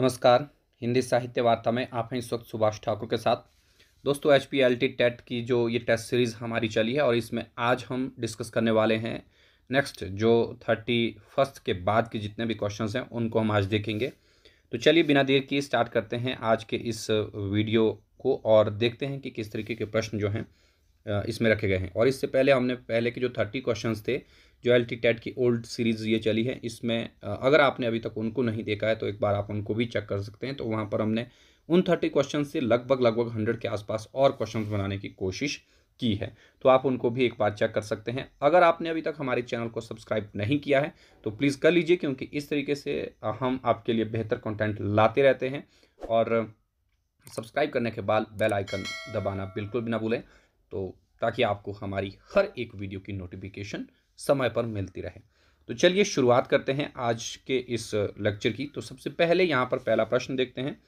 नमस्कार हिंदी साहित्य वार्ता में आप हैं इस वक्त सुभाष ठाकुर के साथ दोस्तों H P L T TET की जो ये टेस्ट सीरीज़ हमारी चली है और इसमें आज हम डिस्कस करने वाले हैं नेक्स्ट जो थर्टी फर्स्ट के बाद के जितने भी क्वेश्चंस हैं उनको हम आज देखेंगे तो चलिए बिना देर की स्टार्ट करते हैं आज के इस वीडियो को और देखते हैं कि किस तरीके के प्रश्न जो हैं इसमें रखे गए हैं और इससे पहले हमने पहले के जो थर्टी क्वेश्चन थे एल टी टेट की ओल्ड सीरीज़ ये चली है इसमें अगर आपने अभी तक उनको नहीं देखा है तो एक बार आप उनको भी चेक कर सकते हैं तो वहाँ पर हमने उन थर्टी क्वेश्चन से लगभग लगभग हंड्रेड के आसपास और क्वेश्चन बनाने की कोशिश की है तो आप उनको भी एक बार चेक कर सकते हैं अगर आपने अभी तक हमारे चैनल को सब्सक्राइब नहीं किया है तो प्लीज़ कर लीजिए क्योंकि इस तरीके से हम आपके लिए बेहतर कंटेंट लाते रहते हैं और सब्सक्राइब करने के बाद बेल आइकन दबाना बिल्कुल भी ना भूलें तो ताकि आपको हमारी हर एक वीडियो की नोटिफिकेशन समय पर मिलती रहे तो चलिए शुरुआत करते हैं आज के इस लेक्चर की तो सबसे पहले यहाँ पर पहला प्रश्न देखते हैं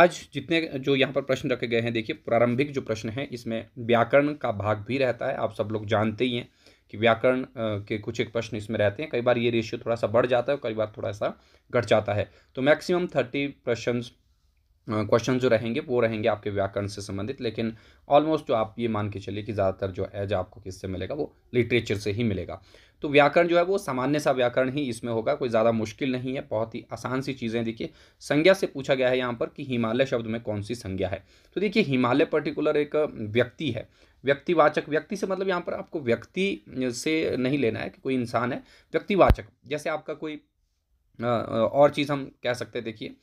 आज जितने जो यहाँ पर प्रश्न रखे गए हैं देखिए प्रारंभिक जो प्रश्न है इसमें व्याकरण का भाग भी रहता है आप सब लोग जानते ही हैं कि व्याकरण के कुछ एक प्रश्न इसमें रहते हैं कई बार ये रेशियो थोड़ा सा बढ़ जाता है और कई बार थोड़ा सा घट जाता है तो मैक्सिमम थर्टी प्रश्न क्वेश्चन जो रहेंगे वो रहेंगे आपके व्याकरण से संबंधित लेकिन ऑलमोस्ट जो आप ये मान के चलिए कि ज़्यादातर जो एज आपको किससे मिलेगा वो लिटरेचर से ही मिलेगा तो व्याकरण जो है वो सामान्य सा व्याकरण ही इसमें होगा कोई ज़्यादा मुश्किल नहीं है बहुत ही आसान सी चीज़ें देखिए संज्ञा से पूछा गया है यहाँ पर कि हिमालय शब्द में कौन सी संज्ञा है तो देखिए हिमालय पर्टिकुलर एक व्यक्ति है व्यक्तिवाचक व्यक्ति से मतलब यहाँ पर आपको व्यक्ति से नहीं लेना है कि कोई इंसान है व्यक्तिवाचक जैसे आपका कोई और चीज़ हम कह सकते हैं देखिए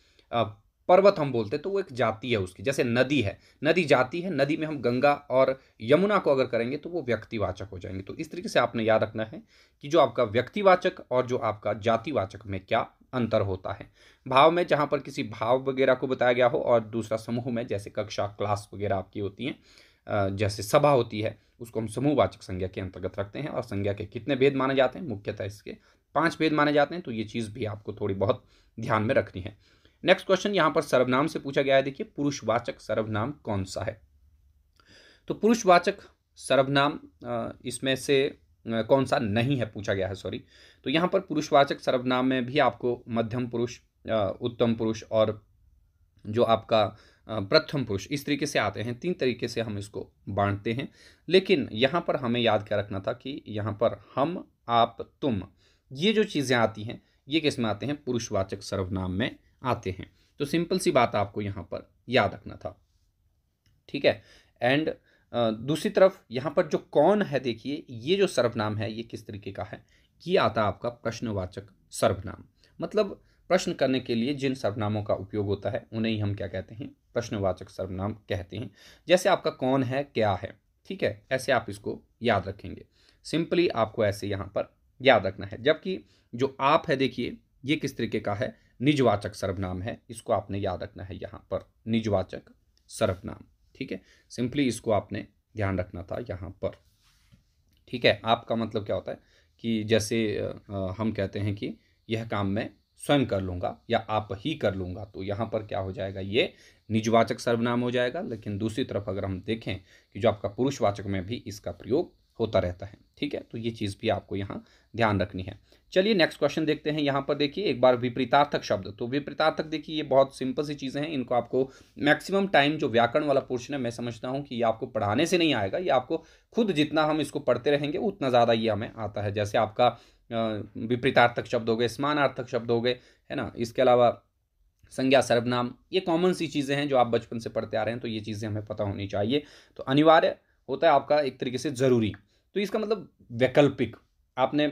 पर्वत हम बोलते हैं तो वो एक जाति है उसकी जैसे नदी है नदी जाति है नदी में हम गंगा और यमुना को अगर करेंगे तो वो व्यक्तिवाचक हो जाएंगे तो इस तरीके से आपने याद रखना है कि जो आपका व्यक्तिवाचक और जो आपका जातिवाचक में क्या अंतर होता है भाव में जहाँ पर किसी भाव वगैरह को बताया गया हो और दूसरा समूह में जैसे कक्षा क्लास वगैरह आपकी होती हैं जैसे सभा होती है उसको हम समूहवाचक संज्ञा के अंतर्गत रखते हैं और संज्ञा के कितने भेद माने जाते हैं मुख्यतः इसके पांच भेद माने जाते हैं तो ये चीज़ भी आपको थोड़ी बहुत ध्यान में रखनी है नेक्स्ट क्वेश्चन यहाँ पर सर्वनाम से पूछा गया है देखिए पुरुषवाचक सर्वनाम कौन सा है तो पुरुषवाचक सर्वनाम इसमें से कौन सा नहीं है पूछा गया है सॉरी तो यहाँ पर पुरुषवाचक सर्वनाम में भी आपको मध्यम पुरुष उत्तम पुरुष और जो आपका प्रथम पुरुष इस तरीके से आते हैं तीन तरीके से हम इसको बांटते हैं लेकिन यहाँ पर हमें याद क्या रखना था कि यहाँ पर हम आप तुम ये जो चीज़ें आती हैं ये किस में आते हैं पुरुषवाचक सर्वनाम में आते हैं तो सिंपल सी बात आपको यहाँ पर याद रखना था ठीक है एंड दूसरी तरफ यहाँ पर जो कौन है देखिए ये जो सर्वनाम है ये किस तरीके का है ये आता आपका प्रश्नवाचक सर्वनाम मतलब प्रश्न करने के लिए जिन सर्वनामों का उपयोग होता है उन्हें ही हम क्या कहते हैं प्रश्नवाचक सर्वनाम कहते हैं जैसे आपका कौन है क्या है ठीक है ऐसे आप इसको याद रखेंगे सिंपली आपको ऐसे यहाँ पर याद रखना है जबकि जो आप है देखिए ये किस तरीके का है निजवाचक सर्वनाम है इसको आपने याद रखना है यहाँ पर निजवाचक सर्वनाम ठीक है सिंपली इसको आपने ध्यान रखना था यहाँ पर ठीक है आपका मतलब क्या होता है कि जैसे हम कहते हैं कि यह काम मैं स्वयं कर लूँगा या आप ही कर लूँगा तो यहाँ पर क्या हो जाएगा ये निजवाचक सर्वनाम हो जाएगा लेकिन दूसरी तरफ अगर हम देखें कि जो आपका पुरुषवाचक में भी इसका प्रयोग होता रहता है ठीक है तो ये चीज़ भी आपको यहाँ ध्यान रखनी है चलिए नेक्स्ट क्वेश्चन देखते हैं यहाँ पर देखिए एक बार विपरीतार्थक शब्द तो विपरीतार्थक देखिए ये बहुत सिंपल सी चीज़ें हैं इनको आपको मैक्सिमम टाइम जो व्याकरण वाला पोर्शन है मैं समझता हूँ कि ये आपको पढ़ाने से नहीं आएगा ये आपको खुद जितना हम इसको पढ़ते रहेंगे उतना ज़्यादा ये हमें आता है जैसे आपका विपरीतार्थक शब्द हो गए समानार्थक शब्द हो गए है ना इसके अलावा संज्ञा सर्वनाम ये कॉमन सी चीज़ें हैं जो आप बचपन से पढ़ते आ रहे हैं तो ये चीज़ें हमें पता होनी चाहिए तो अनिवार्य होता है आपका एक तरीके से ज़रूरी तो इसका मतलब वैकल्पिक आपने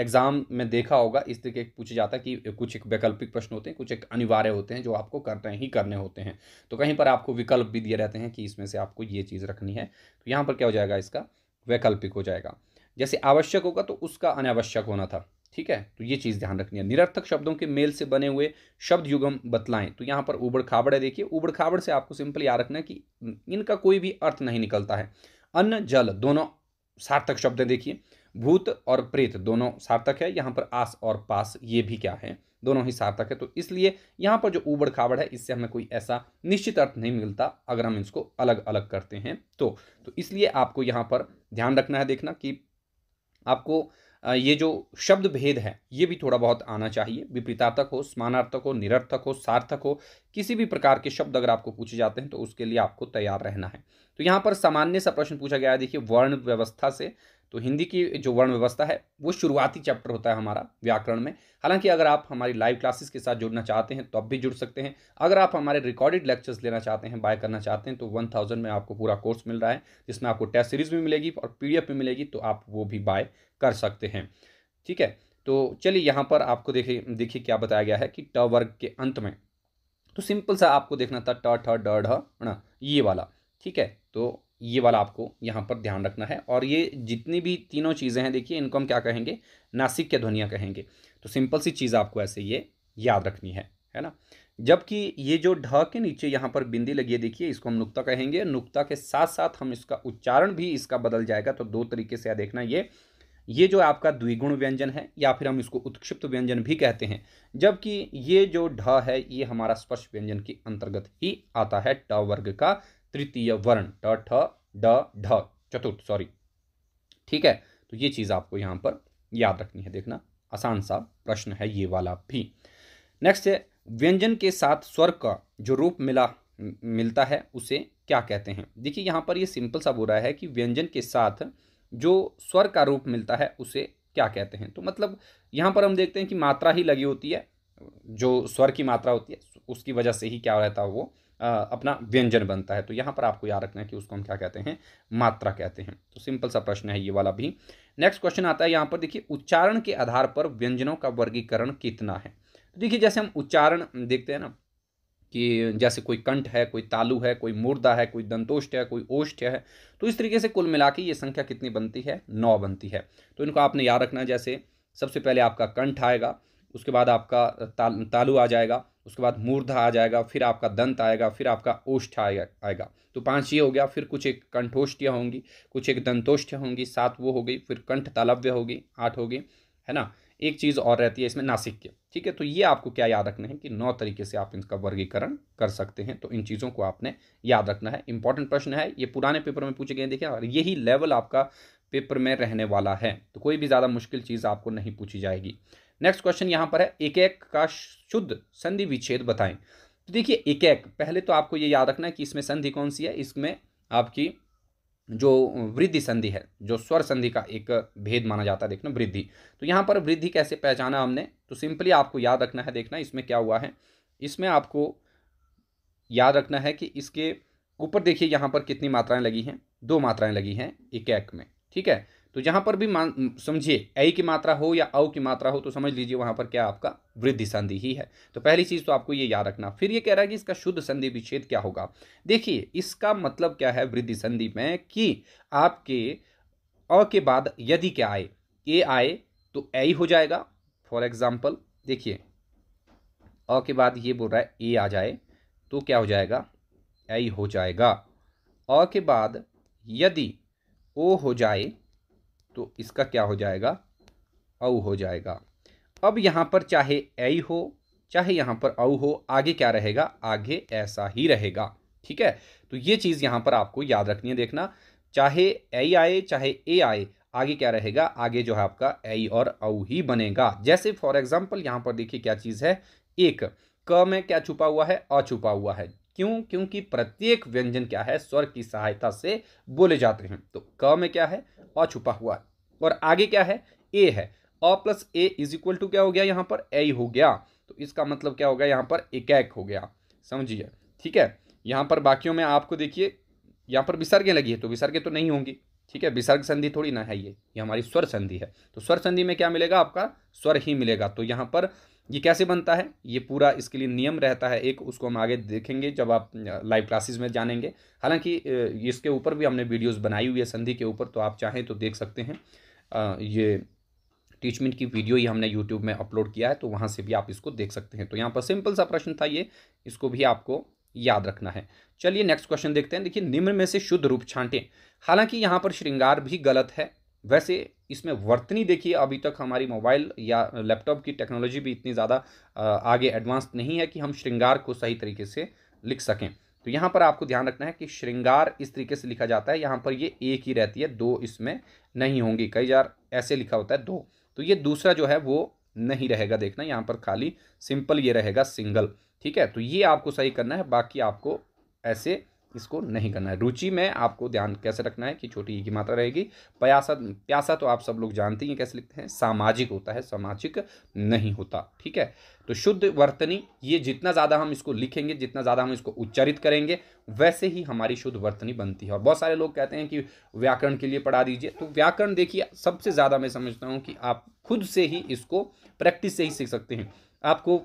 एग्ज़ाम में देखा होगा इस तरीके पूछा जाता है कि कुछ एक वैकल्पिक प्रश्न होते हैं कुछ एक अनिवार्य होते हैं जो आपको करते ही करने होते हैं तो कहीं पर आपको विकल्प भी दिए रहते हैं कि इसमें से आपको ये चीज़ रखनी है तो यहाँ पर क्या हो जाएगा इसका वैकल्पिक हो जाएगा जैसे आवश्यक होगा तो उसका अनावश्यक होना था ठीक है तो ये चीज़ ध्यान रखनी है निरर्थक शब्दों के मेल से बने हुए शब्द युगम बतलाएं तो यहाँ पर उबड़ खाबड़ है देखिए उबड़ खाबड़ से आपको सिंपल याद रखना है कि इनका कोई भी अर्थ नहीं निकलता है अन्न जल दोनों सार्थक शब्द देखिए भूत और प्रेत दोनों सार्थक है यहाँ पर आस और पास ये भी क्या है दोनों ही सार्थक है तो इसलिए यहाँ पर जो ऊबड़ खाबड़ है इससे हमें कोई ऐसा निश्चित अर्थ नहीं मिलता अगर हम इसको अलग अलग करते हैं तो, तो इसलिए आपको यहाँ पर ध्यान रखना है देखना कि आपको ये जो शब्द भेद है ये भी थोड़ा बहुत आना चाहिए विपरीतार्थक हो समानार्थक हो निरर्थक हो सार्थक हो किसी भी प्रकार के शब्द अगर आपको पूछे जाते हैं तो उसके लिए आपको तैयार रहना है तो यहाँ पर सामान्य सा प्रश्न पूछा गया है देखिए वर्ण व्यवस्था से तो हिंदी की जो वर्ण व्यवस्था है वो शुरुआती चैप्टर होता है हमारा व्याकरण में हालांकि अगर आप हमारी लाइव क्लासेस के साथ जुड़ना चाहते हैं तो अब भी जुड़ सकते हैं अगर आप हमारे रिकॉर्डेड लेक्चर्स लेना चाहते हैं बाय करना चाहते हैं तो वन थाउजेंड में आपको पूरा कोर्स मिल रहा है जिसमें आपको टेस्ट सीरीज भी मिलेगी और पी भी मिलेगी तो आप वो भी बाय कर सकते हैं ठीक है तो चलिए यहाँ पर आपको देखिए देखिए क्या बताया गया है कि ट वर्ग के अंत में तो सिंपल सा आपको देखना था ट ठ ड ना ये वाला ठीक है तो ये वाला आपको यहाँ पर ध्यान रखना है और ये जितनी भी तीनों चीज़ें हैं देखिए इनको हम क्या कहेंगे नासिक के ध्वनियाँ कहेंगे तो सिंपल सी चीज़ आपको ऐसे ये याद रखनी है है ना जबकि ये जो ढ के नीचे यहाँ पर बिंदी लगी है देखिए इसको हम नुक्ता कहेंगे नुक्ता के साथ साथ हम इसका उच्चारण भी इसका बदल जाएगा तो दो तरीके से देखना ये ये जो आपका द्विगुण व्यंजन है या फिर हम इसको उत्क्षिप्त व्यंजन भी कहते हैं जबकि ये जो ढ है ये हमारा स्पर्श व्यंजन के अंतर्गत ही आता है ट वर्ग का तृतीय वर्ण ट ठ ढ चतुर्थ सॉरी ठीक है तो ये चीज़ आपको यहां पर याद रखनी है देखना आसान सा प्रश्न है ये वाला भी नेक्स्ट है व्यंजन के साथ स्वर का जो रूप मिला मिलता है उसे क्या कहते हैं देखिए यहाँ पर ये सिंपल सा बोल रहा है कि व्यंजन के साथ जो स्वर का रूप मिलता है उसे क्या कहते हैं तो मतलब यहाँ पर हम देखते हैं कि मात्रा ही लगी होती है जो स्वर की मात्रा होती है उसकी वजह से ही क्या रहता है वो आ, अपना व्यंजन बनता है तो यहाँ पर आपको याद रखना है कि उसको हम क्या कहते हैं मात्रा कहते हैं तो सिंपल सा प्रश्न है ये वाला भी नेक्स्ट क्वेश्चन आता है यहाँ पर देखिए उच्चारण के आधार पर व्यंजनों का वर्गीकरण कितना है तो देखिए जैसे हम उच्चारण देखते हैं ना कि जैसे कोई कंठ है कोई तालु है कोई मुर्दा है कोई दंतोष्ट है कोई ओष्ठ है तो इस तरीके से कुल मिला के ये संख्या कितनी बनती है नौ बनती है तो इनको आपने याद रखना जैसे सबसे पहले आपका कंठ आएगा उसके बाद आपका ताल, तालु आ जाएगा उसके बाद मूर्धा आ जाएगा फिर आपका दंत आएगा फिर आपका ओष्ठ आएगा आएगा तो पांच ये हो गया फिर कुछ एक कंठोष्ठियाँ होंगी कुछ एक दंतोष्ठियाँ होंगी सात वो हो गई फिर कंठ तालव्य होगी आठ होगी है ना एक चीज़ और रहती है इसमें नासिक के ठीक है तो ये आपको क्या याद रखना है कि नौ तरीके से आप इनका वर्गीकरण कर सकते हैं तो इन चीज़ों को आपने याद रखना है इंपॉर्टेंट प्रश्न है ये पुराने पेपर में पूछे गए देखिए और यही लेवल आपका पेपर में रहने वाला है तो कोई भी ज़्यादा मुश्किल चीज़ आपको नहीं पूछी जाएगी नेक्स्ट क्वेश्चन यहाँ पर है एक एक का शुद्ध संधि विच्छेद बताएं तो देखिए एक एक पहले तो आपको ये याद रखना है कि इसमें संधि कौन सी है इसमें आपकी जो वृद्धि संधि है जो स्वर संधि का एक भेद माना जाता है देखना वृद्धि तो यहाँ पर वृद्धि कैसे पहचाना हमने तो सिंपली आपको याद रखना है देखना इसमें क्या हुआ है इसमें आपको याद रखना है कि इसके ऊपर देखिए यहाँ पर कितनी मात्राएं लगी हैं दो मात्राएं लगी हैं एक एक में ठीक है तो जहां पर भी मान समझिए ऐ की मात्रा हो या औ की मात्रा हो तो समझ लीजिए वहां पर क्या आपका वृद्धि संधि ही है तो पहली चीज़ तो आपको ये याद रखना फिर ये कह रहा है कि इसका शुद्ध संधि विच्छेद क्या होगा देखिए इसका मतलब क्या है वृद्धि संधि में कि आपके अ के बाद यदि क्या आए ए आए तो ए हो जाएगा फॉर एग्जाम्पल देखिए अ के बाद ये बोल रहा है ए आ जाए तो क्या हो जाएगा ए हो जाएगा अ के बाद यदि ओ हो जाए तो इसका क्या हो जाएगा औ हो जाएगा अब यहाँ पर चाहे ऐ हो चाहे यहाँ पर औ हो आगे क्या रहेगा आगे ऐसा ही रहेगा ठीक है तो ये चीज़ यहाँ पर आपको याद रखनी है देखना चाहे ऐ आए चाहे ए आए आगे क्या रहेगा आगे जो है आपका ऐ और औ ही बनेगा जैसे फॉर एग्जाम्पल यहाँ पर देखिए क्या चीज़ है एक क में क्या छुपा हुआ है अ छुपा हुआ है क्यों क्योंकि प्रत्येक व्यंजन क्या है स्वर की सहायता से बोले जाते हैं तो क में क्या है अ छुपा हुआ है और आगे क्या है ए है अ प्लस ए इज इक्वल टू क्या हो गया यहाँ पर ए हो गया तो इसका मतलब क्या होगा यहाँ पर एकैक हो गया समझिए ठीक है यहाँ पर बाकियों में आपको देखिए यहाँ पर विसर्गें लगी है तो विसर्गें तो नहीं होंगी ठीक है विसर्ग संधि थोड़ी ना है ये ये हमारी स्वर संधि है तो स्वर संधि में क्या मिलेगा आपका स्वर ही मिलेगा तो यहाँ पर ये कैसे बनता है ये पूरा इसके लिए नियम रहता है एक उसको हम आगे देखेंगे जब आप लाइव क्लासेस में जानेंगे हालांकि इसके ऊपर भी हमने वीडियोस बनाई हुई है संधि के ऊपर तो आप चाहें तो देख सकते हैं ये टीचमेंट की वीडियो ही हमने यूट्यूब में अपलोड किया है तो वहाँ से भी आप इसको देख सकते हैं तो यहाँ पर सिंपल सा प्रश्न था ये इसको भी आपको याद रखना है चलिए नेक्स्ट क्वेश्चन देखते हैं देखिए निम्न में से शुद्ध रूप छांटें हालांकि यहाँ पर श्रृंगार भी गलत है वैसे इसमें वर्तनी देखिए अभी तक हमारी मोबाइल या लैपटॉप की टेक्नोलॉजी भी इतनी ज़्यादा आगे एडवांस नहीं है कि हम श्रृंगार को सही तरीके से लिख सकें तो यहाँ पर आपको ध्यान रखना है कि श्रृंगार इस तरीके से लिखा जाता है यहाँ पर ये एक ही रहती है दो इसमें नहीं होंगी कई बार ऐसे लिखा होता है दो तो ये दूसरा जो है वो नहीं रहेगा देखना यहाँ पर खाली सिंपल ये रहेगा सिंगल ठीक है तो ये आपको सही करना है बाकी आपको ऐसे इसको नहीं करना है रुचि में आपको ध्यान कैसे रखना है कि छोटी ई की मात्रा रहेगी प्यासा प्यासा तो आप सब लोग जानते हैं कैसे लिखते हैं सामाजिक होता है सामाजिक नहीं होता ठीक है तो शुद्ध वर्तनी ये जितना ज़्यादा हम इसको लिखेंगे जितना ज़्यादा हम इसको उच्चारित करेंगे वैसे ही हमारी शुद्ध वर्तनी बनती है और बहुत सारे लोग कहते हैं कि व्याकरण के लिए पढ़ा दीजिए तो व्याकरण देखिए सबसे ज़्यादा मैं समझता हूँ कि आप खुद से ही इसको प्रैक्टिस से ही सीख सकते हैं आपको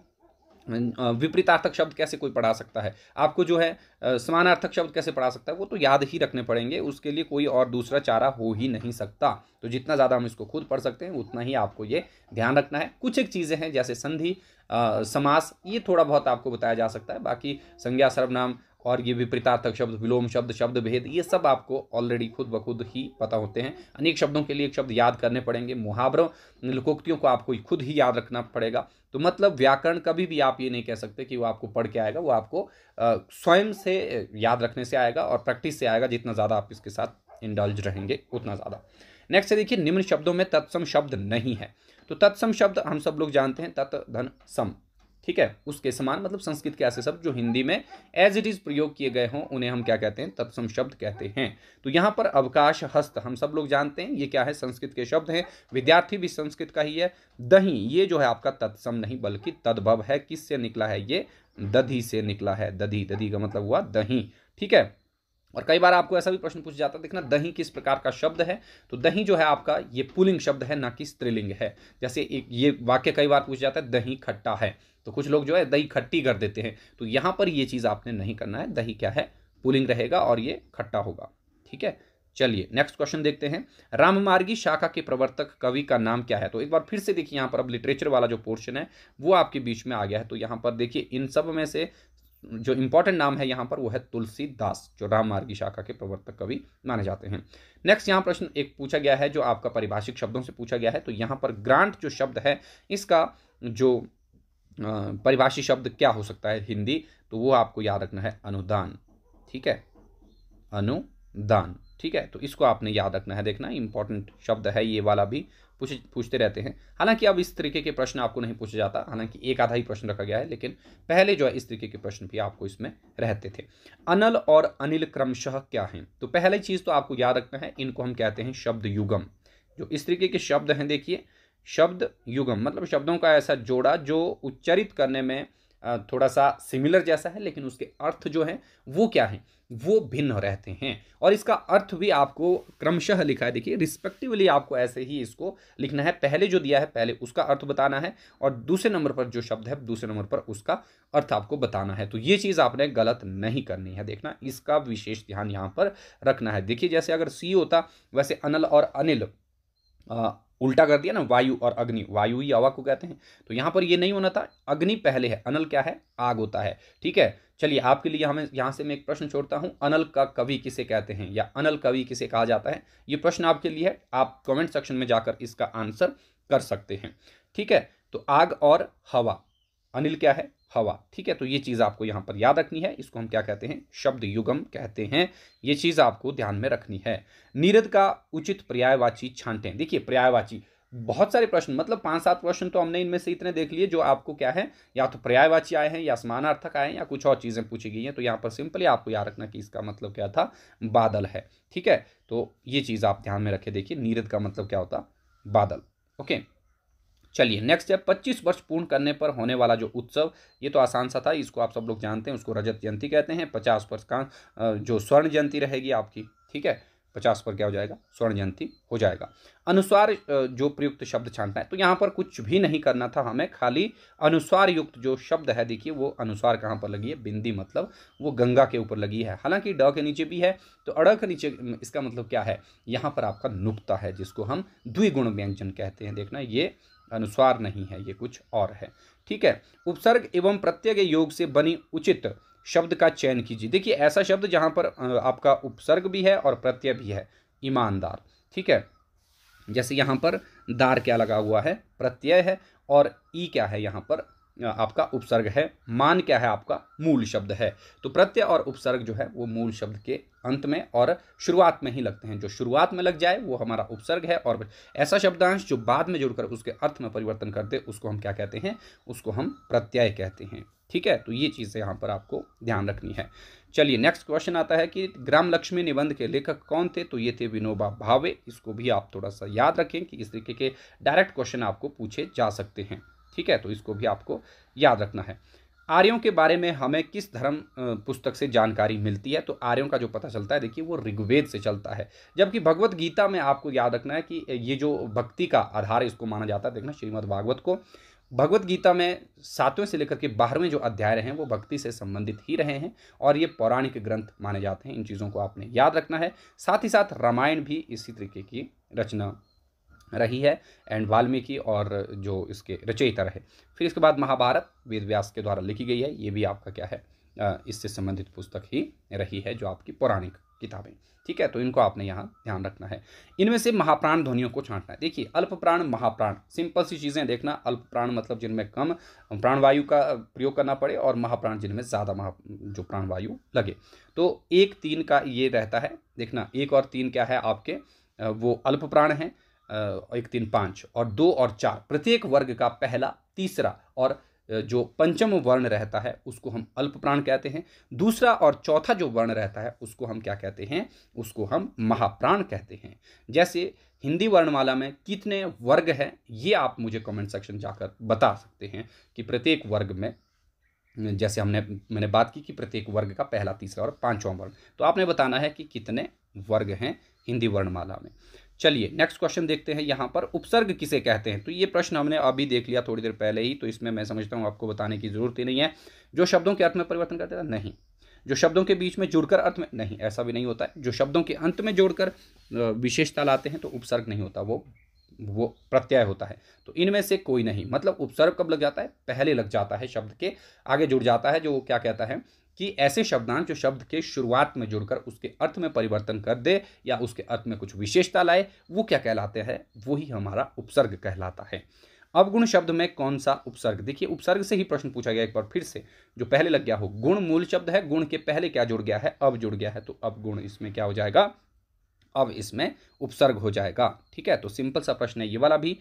विपरीतार्थक शब्द कैसे कोई पढ़ा सकता है आपको जो है समानार्थक शब्द कैसे पढ़ा सकता है वो तो याद ही रखने पड़ेंगे उसके लिए कोई और दूसरा चारा हो ही नहीं सकता तो जितना ज़्यादा हम इसको खुद पढ़ सकते हैं उतना ही आपको ये ध्यान रखना है कुछ एक चीज़ें हैं जैसे संधि समास ये थोड़ा बहुत आपको बताया जा सकता है बाकी संज्ञा सर्वनाम और ये विपरीतार्थक शब्द विलोम शब्द शब्द भेद ये सब आपको ऑलरेडी खुद ब खुद ही पता होते हैं अनेक शब्दों के लिए एक शब्द याद करने पड़ेंगे मुहावरों लोकोक्तियों को आपको खुद ही याद रखना पड़ेगा तो मतलब व्याकरण कभी भी आप ये नहीं कह सकते कि वो आपको पढ़ के आएगा वो आपको स्वयं से याद रखने से आएगा और प्रैक्टिस से आएगा जितना ज़्यादा आप इसके साथ इंडल्ज रहेंगे उतना ज़्यादा नेक्स्ट देखिए निम्न शब्दों में तत्सम शब्द नहीं है तो तत्सम शब्द हम सब लोग जानते हैं तत् धन सम ठीक है उसके समान मतलब संस्कृत के ऐसे शब्द जो हिंदी में एज इट इज़ प्रयोग किए गए हों उन्हें हम क्या कहते हैं तत्सम शब्द कहते हैं तो यहाँ पर अवकाश हस्त हम सब लोग जानते हैं ये क्या है संस्कृत के शब्द हैं विद्यार्थी भी संस्कृत का ही है दही ये जो है आपका तत्सम नहीं बल्कि तद्भव है किससे निकला है ये दधी से निकला है दधी दधी का मतलब हुआ दही ठीक है और कई बार आपको ऐसा भी प्रश्न पूछा जाता है देखना दही किस प्रकार का शब्द है तो दही जो है आपका ये पुलिंग शब्द है ना कि स्त्रीलिंग है जैसे एक ये वाक्य कई बार पूछ जाता है दही खट्टा है तो कुछ लोग जो है दही खट्टी कर देते हैं तो यहाँ पर ये चीज़ आपने नहीं करना है दही क्या है पुलिंग रहेगा और ये खट्टा होगा ठीक है चलिए नेक्स्ट क्वेश्चन देखते हैं राममार्गी शाखा के प्रवर्तक कवि का नाम क्या है तो एक बार फिर से देखिए यहाँ पर अब लिटरेचर वाला जो पोर्शन है वो आपके बीच में आ गया है तो यहाँ पर देखिए इन सब में से जो इंपॉर्टेंट नाम है यहाँ पर वो है तुलसीदास जो राममार्गी शाखा के प्रवर्तक कवि माने जाते हैं नेक्स्ट यहाँ प्रश्न एक पूछा गया है जो आपका परिभाषिक शब्दों से पूछा गया है तो यहाँ पर ग्रांट जो शब्द है इसका जो परिभाषी शब्द क्या हो सकता है हिंदी तो वो आपको याद रखना है अनुदान ठीक है अनुदान ठीक है तो इसको आपने याद रखना है देखना इंपॉर्टेंट शब्द है ये वाला भी पूछ पूछते रहते हैं हालांकि अब इस तरीके के प्रश्न आपको नहीं पूछा जाता हालांकि एक आधा ही प्रश्न रखा गया है लेकिन पहले जो है इस तरीके के प्रश्न भी आपको इसमें रहते थे अनल और अनिल क्रमशः क्या है तो पहली चीज़ तो आपको याद रखना है इनको हम कहते हैं शब्द युगम जो इस तरीके के शब्द हैं देखिए शब्द युगम मतलब शब्दों का ऐसा जोड़ा जो उच्चरित करने में थोड़ा सा सिमिलर जैसा है लेकिन उसके अर्थ जो हैं वो क्या हैं वो भिन्न रहते हैं और इसका अर्थ भी आपको क्रमशः लिखा है देखिए रिस्पेक्टिवली आपको ऐसे ही इसको लिखना है पहले जो दिया है पहले उसका अर्थ बताना है और दूसरे नंबर पर जो शब्द है दूसरे नंबर पर उसका अर्थ आपको बताना है तो ये चीज़ आपने गलत नहीं करनी है देखना इसका विशेष ध्यान यहाँ पर रखना है देखिए जैसे अगर सी होता वैसे अनल और अनिल उल्टा कर दिया ना वायु और अग्नि वायु ही हवा को कहते हैं तो यहाँ पर ये नहीं होना था अग्नि पहले है अनल क्या है आग होता है ठीक है चलिए आपके लिए हमें यहाँ से मैं एक प्रश्न छोड़ता हूँ अनल का कवि किसे कहते हैं या अनल कवि किसे कहा जाता है ये प्रश्न आपके लिए है आप कमेंट सेक्शन में जाकर इसका आंसर कर सकते हैं ठीक है तो आग और हवा अनिल क्या है हवा ठीक है तो ये चीज़ आपको यहाँ पर याद रखनी है इसको हम क्या कहते हैं शब्द युगम कहते हैं ये चीज़ आपको ध्यान में रखनी है नीरद का उचित पर्यायवाची छांटें देखिए पर्यायवाची बहुत सारे प्रश्न मतलब पांच सात प्रश्न तो हमने इनमें से इतने देख लिए जो आपको क्या है या तो पर्यायवाची आए हैं या समानार्थक आए हैं या कुछ और चीज़ें पूछी गई हैं तो यहाँ पर सिंपली आपको याद रखना कि इसका मतलब क्या था बादल है ठीक है तो ये चीज़ आप ध्यान में रखें देखिए नीरद का मतलब क्या होता बादल ओके चलिए नेक्स्ट है पच्चीस वर्ष पूर्ण करने पर होने वाला जो उत्सव ये तो आसान सा था इसको आप सब लोग जानते हैं उसको रजत जयंती कहते हैं पचास वर्ष का जो स्वर्ण जयंती रहेगी आपकी ठीक है पचास पर क्या हो जाएगा स्वर्ण जयंती हो जाएगा अनुस्वार जो प्रयुक्त शब्द छांटना है तो यहाँ पर कुछ भी नहीं करना था हमें खाली अनुस्वार युक्त जो शब्द है देखिए वो अनुस्वार कहाँ पर लगी है बिंदी मतलब वो गंगा के ऊपर लगी है हालांकि ड के नीचे भी है तो अड़ के नीचे इसका मतलब क्या है यहाँ पर आपका नुकता है जिसको हम द्विगुण व्यंजन कहते हैं देखना ये अनुस्वार नहीं है ये कुछ और है ठीक है उपसर्ग एवं प्रत्यय के योग से बनी उचित शब्द का चयन कीजिए देखिए ऐसा शब्द जहाँ पर आपका उपसर्ग भी है और प्रत्यय भी है ईमानदार ठीक है जैसे यहाँ पर दार क्या लगा हुआ है प्रत्यय है और ई क्या है यहाँ पर आपका उपसर्ग है मान क्या है आपका मूल शब्द है तो प्रत्यय और उपसर्ग जो है वो मूल शब्द के अंत में और शुरुआत में ही लगते हैं जो शुरुआत में लग जाए वो हमारा उपसर्ग है और ऐसा शब्दांश जो बाद में जुड़कर उसके अर्थ में परिवर्तन करते उसको हम क्या कहते हैं उसको हम प्रत्यय कहते हैं ठीक है तो ये चीज़ें यहाँ पर आपको ध्यान रखनी है चलिए नेक्स्ट क्वेश्चन आता है कि ग्राम लक्ष्मी निबंध के लेखक कौन थे तो ये थे विनोबा भावे इसको भी आप थोड़ा सा याद रखें कि इस तरीके के डायरेक्ट क्वेश्चन आपको पूछे जा सकते हैं ठीक है तो इसको भी आपको याद रखना है आर्यों के बारे में हमें किस धर्म पुस्तक से जानकारी मिलती है तो आर्यों का जो पता चलता है देखिए वो ऋग्वेद से चलता है जबकि भगवत गीता में आपको याद रखना है कि ये जो भक्ति का आधार इसको माना जाता है देखना श्रीमद भागवत को भगवत गीता में सातवें से लेकर के बारहवें जो अध्याय हैं वो भक्ति से संबंधित ही रहे हैं और ये पौराणिक ग्रंथ माने जाते हैं इन चीज़ों को आपने याद रखना है साथ ही साथ रामायण भी इसी तरीके की रचना रही है एंड वाल्मीकि और जो इसके रचयिता रहे फिर इसके बाद महाभारत वेद व्यास के द्वारा लिखी गई है ये भी आपका क्या है इससे संबंधित पुस्तक ही रही है जो आपकी पौराणिक किताबें ठीक है तो इनको आपने यहाँ ध्यान रखना है इनमें से महाप्राण ध्वनियों को छांटना है देखिए अल्प प्राण महाप्राण सिंपल सी चीज़ें देखना अल्प प्राण मतलब जिनमें कम प्राणवायु का प्रयोग करना पड़े और महाप्राण जिनमें ज़्यादा महा जो प्राणवायु लगे तो एक तीन का ये रहता है देखना एक और तीन क्या है आपके वो अल्प प्राण हैं एक तीन पाँच और दो और चार प्रत्येक वर्ग का पहला तीसरा और जो पंचम वर्ण रहता है उसको हम अल्प प्राण कहते हैं दूसरा और चौथा जो वर्ण रहता है उसको हम क्या कहते हैं उसको हम महाप्राण कहते हैं जैसे हिंदी वर्णमाला में कितने वर्ग हैं ये आप मुझे कमेंट सेक्शन जाकर बता सकते हैं कि प्रत्येक वर्ग में जैसे हमने मैंने बात की कि प्रत्येक वर्ग का पहला तीसरा और पांचवा वर्ण तो आपने बताना है कि कितने वर्ग हैं हिंदी वर्णमाला में चलिए नेक्स्ट क्वेश्चन देखते हैं यहाँ पर उपसर्ग किसे कहते हैं तो ये प्रश्न हमने अभी देख लिया थोड़ी देर पहले ही तो इसमें मैं समझता हूँ आपको बताने की जरूरत ही नहीं है जो शब्दों के अर्थ में परिवर्तन करते हैं नहीं जो शब्दों के बीच में जुड़कर अर्थ में नहीं ऐसा भी नहीं होता है जो शब्दों के अंत में जोड़कर विशेषता लाते हैं तो उपसर्ग नहीं होता वो वो प्रत्यय होता है तो इनमें से कोई नहीं मतलब उपसर्ग कब लग जाता है पहले लग जाता है शब्द के आगे जुड़ जाता है जो क्या कहता है कि ऐसे शब्दांश जो शब्द के शुरुआत में जुड़कर उसके अर्थ में परिवर्तन कर दे या उसके अर्थ में कुछ विशेषता लाए वो क्या कहलाते हैं वही हमारा उपसर्ग कहलाता है अवगुण शब्द में कौन सा उपसर्ग देखिए उपसर्ग से ही प्रश्न पूछा गया एक बार फिर से जो पहले लग गया हो गुण मूल शब्द है गुण के पहले क्या जुड़ गया है अब जुड़ गया है तो अब गुण इसमें क्या हो जाएगा अब इसमें उपसर्ग हो जाएगा ठीक है तो सिंपल सा प्रश्न है ये वाला भी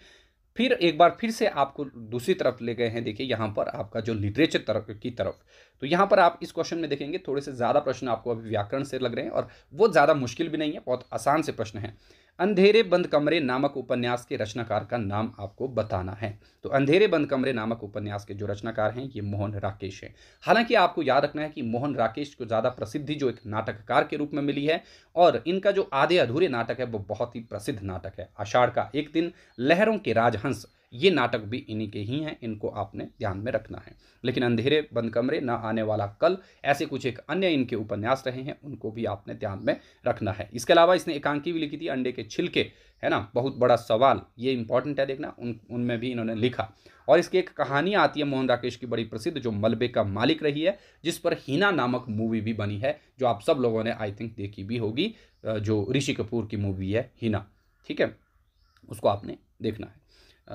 फिर एक बार फिर से आपको दूसरी तरफ ले गए हैं देखिए यहाँ पर आपका जो लिटरेचर तरफ की तरफ तो यहाँ पर आप इस क्वेश्चन में देखेंगे थोड़े से ज़्यादा प्रश्न आपको अभी व्याकरण से लग रहे हैं और वो ज़्यादा मुश्किल भी नहीं है बहुत आसान से प्रश्न हैं अंधेरे बंद कमरे नामक उपन्यास के रचनाकार का नाम आपको बताना है तो अंधेरे बंद कमरे नामक उपन्यास के जो रचनाकार हैं ये मोहन राकेश हैं हालांकि आपको याद रखना है कि मोहन राकेश को ज़्यादा प्रसिद्धि जो एक नाटककार के रूप में मिली है और इनका जो आधे अधूरे नाटक है वो बहुत ही प्रसिद्ध नाटक है आषाढ़ का एक दिन लहरों के राजहंस ये नाटक भी इन्हीं के ही हैं इनको आपने ध्यान में रखना है लेकिन अंधेरे बंद कमरे ना आने वाला कल ऐसे कुछ एक अन्य इनके उपन्यास रहे हैं उनको भी आपने ध्यान में रखना है इसके अलावा इसने एकांकी भी लिखी थी अंडे के छिलके है ना बहुत बड़ा सवाल ये इंपॉर्टेंट है देखना उन उनमें भी इन्होंने लिखा और इसकी एक कहानी आती है मोहन राकेश की बड़ी प्रसिद्ध जो मलबे का मालिक रही है जिस पर हीना नामक मूवी भी बनी है जो आप सब लोगों ने आई थिंक देखी भी होगी जो ऋषि कपूर की मूवी है हीना ठीक है उसको आपने देखना है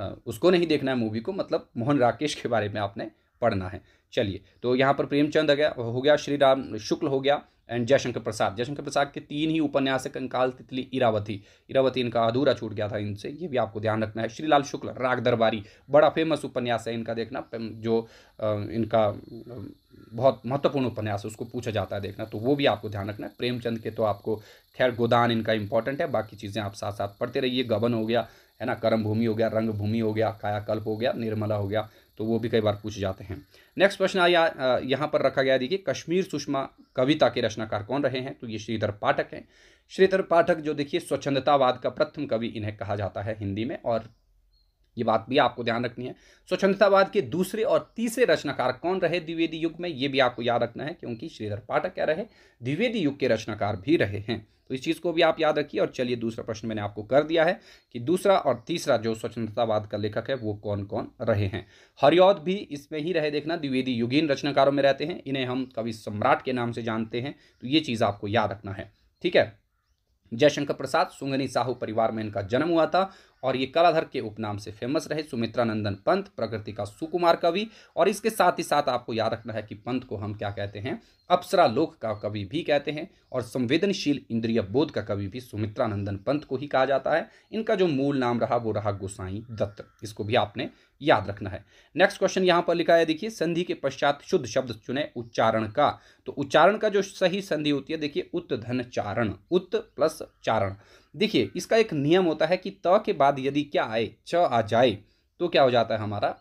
उसको नहीं देखना है मूवी को मतलब मोहन राकेश के बारे में आपने पढ़ना है चलिए तो यहाँ पर प्रेमचंद हो गया हो गया श्री राम शुक्ल हो गया एंड जयशंकर प्रसाद जयशंकर प्रसाद के तीन ही उपन्यास है कंकाल तितली इरावती इरावती इनका अधूरा छूट गया था इनसे ये भी आपको ध्यान रखना है श्रीलाल शुक्ल राग दरबारी बड़ा फेमस उपन्यास है इनका देखना जो इनका बहुत महत्वपूर्ण उपन्यास है उसको पूछा जाता है देखना तो वो भी आपको ध्यान रखना है प्रेमचंद के तो आपको खैर गोदान इनका इंपॉर्टेंट है बाकी चीज़ें आप साथ साथ पढ़ते रहिए गबन हो गया है ना कर्म भूमि हो गया रंग भूमि हो गया कायाकल्प हो गया निर्मला हो गया तो वो भी कई बार पूछ जाते हैं नेक्स्ट प्रश्न आया यहाँ पर रखा गया देखिए कश्मीर सुषमा कविता के रचनाकार कौन रहे हैं तो ये श्रीधर पाठक हैं श्रीधर पाठक जो देखिए स्वच्छंदतावाद का प्रथम कवि इन्हें कहा जाता है हिंदी में और ये बात भी आपको ध्यान रखनी है स्वच्छंदतावाद के दूसरे और तीसरे रचनाकार कौन रहे द्विवेदी युग में ये भी आपको याद रखना है क्योंकि श्रीधर पाठक क्या रहे द्विवेदी युग के रचनाकार भी रहे हैं तो इस चीज़ को भी आप याद रखिए और चलिए दूसरा प्रश्न मैंने आपको कर दिया है कि दूसरा और तीसरा जो स्वतंत्रतावाद का लेखक है वो कौन कौन रहे हैं हरिऔध भी इसमें ही रहे देखना द्विवेदी युगीन रचनाकारों में रहते हैं इन्हें हम कवि सम्राट के नाम से जानते हैं तो ये चीज़ आपको याद रखना है ठीक है जयशंकर प्रसाद सुंगनी साहू परिवार में इनका जन्म हुआ था और ये कलाधर के उपनाम से फेमस रहे सुमित्रा नंदन पंत प्रकृति का सुकुमार कवि और इसके साथ ही साथ आपको याद रखना है कि पंत को हम क्या कहते हैं अप्सरा लोक का कवि भी कहते हैं और संवेदनशील इंद्रिय बोध का कवि भी सुमित्रा नंदन पंत को ही कहा जाता है इनका जो मूल नाम रहा वो रहा गोसाई दत्त इसको भी आपने याद रखना है नेक्स्ट क्वेश्चन यहाँ पर लिखा है देखिए संधि के पश्चात शुद्ध शब्द चुने उच्चारण का तो उच्चारण का जो सही संधि होती है देखिए उत्त धन चारण उत्त प्लस चारण देखिए इसका एक नियम होता है कि त के बाद यदि क्या आए च आ जाए तो क्या हो जाता है हमारा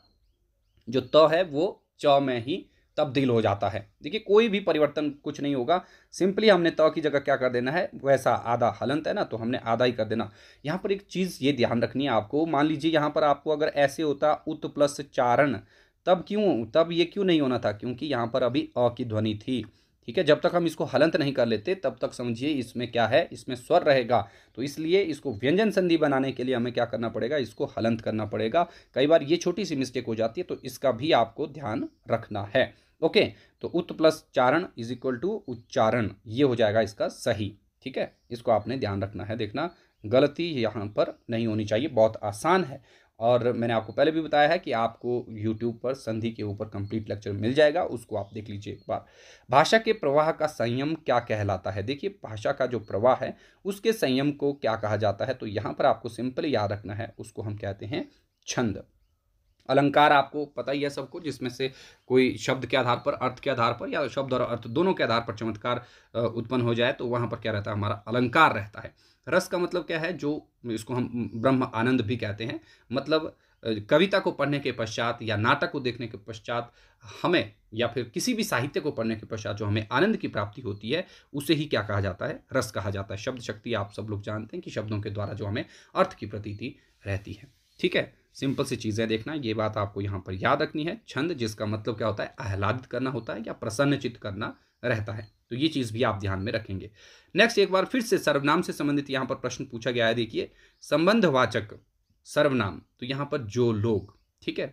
जो त है वो च में ही तब्दील हो जाता है देखिए कोई भी परिवर्तन कुछ नहीं होगा सिंपली हमने त की जगह क्या कर देना है वैसा आधा हलंत है ना तो हमने आधा ही कर देना यहाँ पर एक चीज़ ये ध्यान रखनी है आपको मान लीजिए यहाँ पर आपको अगर ऐसे होता उत प्लस चारण तब क्यों तब ये क्यों नहीं होना था क्योंकि यहाँ पर अभी अ की ध्वनि थी ठीक है जब तक हम इसको हलंत नहीं कर लेते तब तक समझिए इसमें क्या है इसमें स्वर रहेगा तो इसलिए इसको व्यंजन संधि बनाने के लिए हमें क्या करना पड़ेगा इसको हलंत करना पड़ेगा कई बार ये छोटी सी मिस्टेक हो जाती है तो इसका भी आपको ध्यान रखना है ओके तो उत्त प्लस चारण इज इक्वल टू उच्चारण ये हो जाएगा इसका सही ठीक है इसको आपने ध्यान रखना है देखना गलती यहाँ पर नहीं होनी चाहिए बहुत आसान है और मैंने आपको पहले भी बताया है कि आपको यूट्यूब पर संधि के ऊपर कंप्लीट लेक्चर मिल जाएगा उसको आप देख लीजिए एक बार भाषा के प्रवाह का संयम क्या कहलाता है देखिए भाषा का जो प्रवाह है उसके संयम को क्या कहा जाता है तो यहाँ पर आपको सिंपल याद रखना है उसको हम कहते हैं छंद अलंकार आपको पता ही है सबको जिसमें से कोई शब्द के आधार पर अर्थ के आधार पर या शब्द और अर्थ दोनों के आधार पर चमत्कार उत्पन्न हो जाए तो वहाँ पर क्या रहता है हमारा अलंकार रहता है रस का मतलब क्या है जो इसको हम ब्रह्म आनंद भी कहते हैं मतलब कविता को पढ़ने के पश्चात या नाटक को देखने के पश्चात हमें या फिर किसी भी साहित्य को पढ़ने के पश्चात जो हमें आनंद की प्राप्ति होती है उसे ही क्या कहा जाता है रस कहा जाता है शब्द शक्ति आप सब लोग जानते हैं कि शब्दों के द्वारा जो हमें अर्थ की प्रतीति रहती है ठीक है सिंपल सी चीज़ें देखना ये बात आपको यहाँ पर याद रखनी है छंद जिसका मतलब क्या होता है आह्लादित करना होता है या प्रसन्नचित करना रहता है तो ये चीज़ भी आप ध्यान में रखेंगे नेक्स्ट एक बार फिर से सर्वनाम से संबंधित यहाँ पर प्रश्न पूछा गया है देखिए संबंधवाचक सर्वनाम तो यहाँ पर जो लोग ठीक है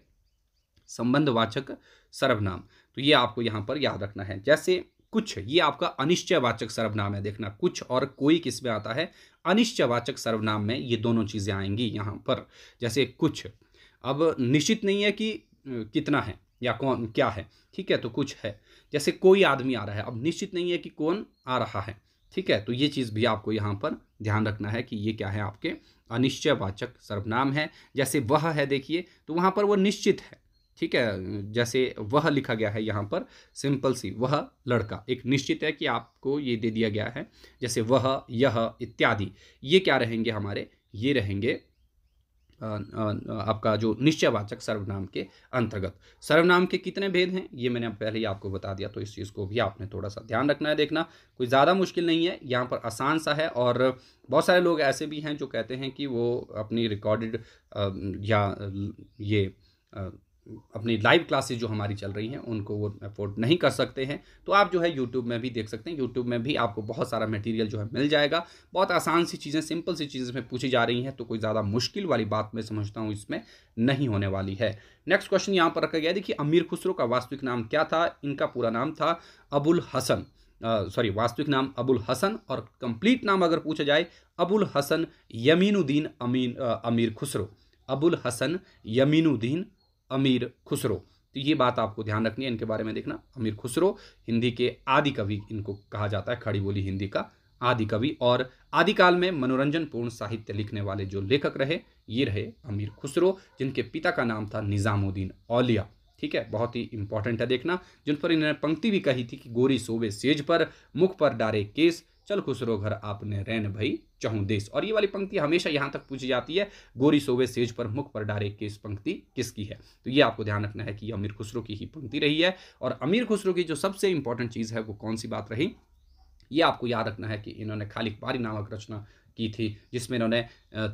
संबंधवाचक सर्वनाम तो ये आपको यहाँ पर याद रखना है जैसे कुछ ये आपका अनिश्चयवाचक सर्वनाम है देखना कुछ और कोई किस में आता है अनिश्चयवाचक सर्वनाम में ये दोनों चीज़ें आएंगी यहाँ पर जैसे कुछ अब निश्चित नहीं है कि कितना है या कौन क्या है ठीक है तो कुछ है जैसे कोई आदमी आ रहा है अब निश्चित नहीं है कि कौन आ रहा है ठीक है तो ये चीज़ भी आपको यहाँ पर ध्यान रखना है कि ये क्या है आपके अनिश्चयवाचक सर्वनाम है जैसे वह है देखिए तो वहाँ पर वह निश्चित है ठीक है जैसे वह लिखा गया है यहाँ पर सिंपल सी वह लड़का एक निश्चित है कि आपको ये दे दिया गया है जैसे वह यह इत्यादि ये क्या रहेंगे हमारे ये रहेंगे आ, आ, आपका जो निश्चयवाचक सर्वनाम के अंतर्गत सर्वनाम के कितने भेद हैं ये मैंने पहले ही आपको बता दिया तो इस चीज़ को भी आपने थोड़ा सा ध्यान रखना है देखना कोई ज़्यादा मुश्किल नहीं है यहाँ पर आसान सा है और बहुत सारे लोग ऐसे भी हैं जो कहते हैं कि वो अपनी रिकॉर्डेड या ये आ, अपनी लाइव क्लासेज जो हमारी चल रही हैं उनको वो अफोर्ड नहीं कर सकते हैं तो आप जो है यूट्यूब में भी देख सकते हैं यूट्यूब में भी आपको बहुत सारा मटेरियल जो है मिल जाएगा बहुत आसान सी चीज़ें सिंपल सी चीज़ें में पूछी जा रही हैं तो कोई ज़्यादा मुश्किल वाली बात मैं समझता हूँ इसमें नहीं होने वाली है नेक्स्ट क्वेश्चन यहाँ पर रखा गया देखिए अमीर खुसरो का वास्तविक नाम क्या था इनका पूरा नाम था अबुल हसन सॉरी वास्तविक नाम अबुल हसन और कंप्लीट नाम अगर पूछा जाए अबुल हसन यमीनुद्दीन अमीन अमीर खुसरो अबुल हसन यमीनुद्दीन अमीर खुसरो तो ये बात आपको ध्यान रखनी है इनके बारे में देखना अमीर खुसरो हिंदी के आदि कवि इनको कहा जाता है खड़ी बोली हिंदी का आदि कवि और आदिकाल में मनोरंजन पूर्ण साहित्य लिखने वाले जो लेखक रहे ये रहे अमीर खुसरो जिनके पिता का नाम था निज़ामुद्दीन औलिया ठीक है बहुत ही इंपॉर्टेंट है देखना जिन पर इन्होंने पंक्ति भी कही थी कि गोरी सोवे सेज पर मुख पर डारे केस चल खुसरो घर आपने रैन भई चहू देश और ये वाली पंक्ति हमेशा यहाँ तक पूछी जाती है गोरी सोवे सेज पर मुख पर डारे केस पंक्ति किसकी है तो ये आपको ध्यान रखना है कि अमीर खुसरो की ही पंक्ति रही है और अमीर खुसरो की जो सबसे इंपॉर्टेंट चीज़ है वो कौन सी बात रही ये आपको याद रखना है कि इन्होंने खाली पारी नामक रचना की थी जिसमें इन्होंने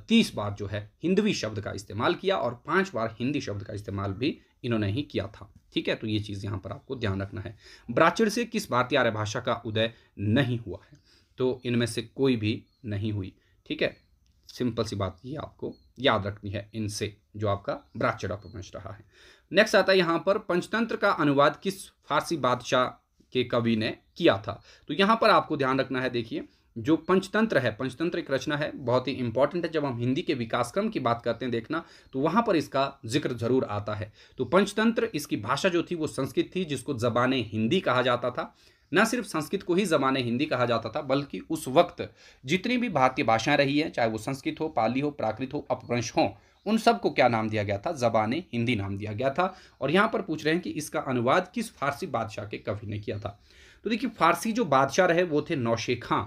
तीस बार जो है हिंदवी शब्द का इस्तेमाल किया और पांच बार हिंदी शब्द का इस्तेमाल भी इन्होंने ही किया था ठीक है तो ये चीज़ यहाँ पर आपको ध्यान रखना है ब्राचिड़ से किस भारतीय आर्य भाषा का उदय नहीं हुआ है तो इनमें से कोई भी नहीं हुई ठीक है सिंपल सी बात ये आपको याद रखनी है इनसे जो आपका ब्राचिड अपभ्रंश रहा है नेक्स्ट आता है यहाँ पर पंचतंत्र का अनुवाद किस फारसी बादशाह के कवि ने किया था तो यहाँ पर आपको ध्यान रखना है देखिए जो पंचतंत्र है पंचतंत्र एक रचना है बहुत ही इंपॉर्टेंट है जब हम हिंदी के विकासक्रम की बात करते हैं देखना तो वहाँ पर इसका जिक्र जरूर आता है तो पंचतंत्र इसकी भाषा जो थी वो संस्कृत थी जिसको जबान हिंदी कहा जाता था न सिर्फ संस्कृत को ही जबान हिंदी कहा जाता था बल्कि उस वक्त जितनी भी भारतीय भाषाएं रही हैं चाहे वो संस्कृत हो पाली हो प्राकृत हो अपभ्रंश हो उन सब को क्या नाम दिया गया था जबान हिंदी नाम दिया गया था और यहाँ पर पूछ रहे हैं कि इसका अनुवाद किस फारसी बादशाह के कवि ने किया था तो देखिए फारसी जो बादशाह रहे वो थे नौशेखा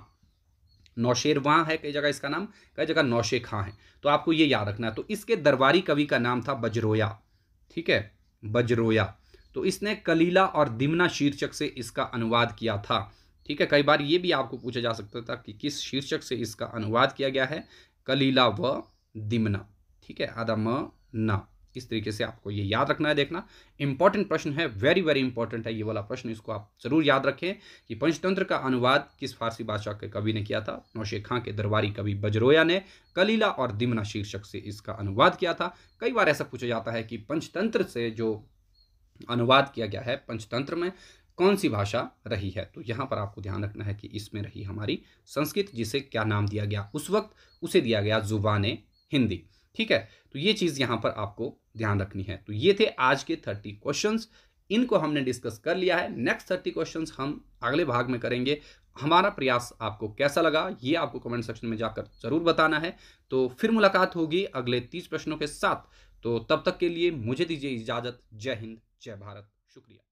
नौशेरवां है कई जगह इसका नाम कई जगह नौशे खां है तो आपको ये याद रखना है तो इसके दरबारी कवि का नाम था बजरोया ठीक है बजरोया तो इसने कलीला और दिमना शीर्षक से इसका अनुवाद किया था ठीक है कई बार ये भी आपको पूछा जा सकता था कि किस शीर्षक से इसका अनुवाद किया गया है कलीला व दिमना ठीक है आदा म ना इस तरीके से आपको ये याद रखना है देखना इंपॉर्टेंट प्रश्न है वेरी वेरी इंपॉर्टेंट है ये वाला प्रश्न इसको आप जरूर याद रखें कि पंचतंत्र का अनुवाद किस फारसी बादशाह के कवि ने किया था नौशे खां के दरबारी कवि बजरोया ने कलीला और दिमना शीर्षक से इसका अनुवाद किया था कई बार ऐसा पूछा जाता है कि पंचतंत्र से जो अनुवाद किया गया है पंचतंत्र में कौन सी भाषा रही है तो यहाँ पर आपको ध्यान रखना है कि इसमें रही हमारी संस्कृत जिसे क्या नाम दिया गया उस वक्त उसे दिया गया जुबान हिंदी ठीक है तो ये चीज़ यहां पर आपको ध्यान रखनी है तो ये थे आज के थर्टी क्वेश्चन इनको हमने डिस्कस कर लिया है नेक्स्ट थर्टी क्वेश्चन हम अगले भाग में करेंगे हमारा प्रयास आपको कैसा लगा ये आपको कमेंट सेक्शन में जाकर जरूर बताना है तो फिर मुलाकात होगी अगले तीस प्रश्नों के साथ तो तब तक के लिए मुझे दीजिए इजाज़त जय हिंद जय भारत शुक्रिया